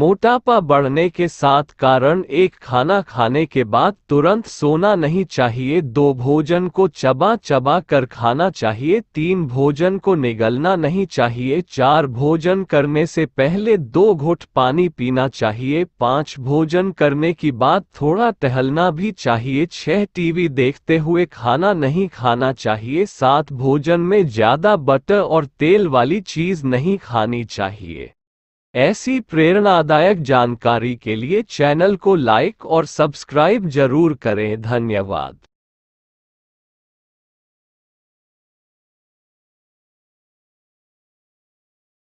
मोटापा बढ़ने के साथ कारण एक खाना खाने के बाद तुरंत सोना नहीं चाहिए दो भोजन को चबा चबा कर खाना चाहिए तीन भोजन को निगलना नहीं चाहिए चार भोजन करने से पहले दो घोट पानी पीना चाहिए पांच भोजन करने की बाद थोड़ा टहलना भी चाहिए छह टीवी देखते हुए खाना नहीं खाना चाहिए सात भोजन में ज़्यादा बटर और तेल वाली चीज़ नहीं खानी चाहिए ऐसी प्रेरणादायक जानकारी के लिए चैनल को लाइक और सब्सक्राइब जरूर करें धन्यवाद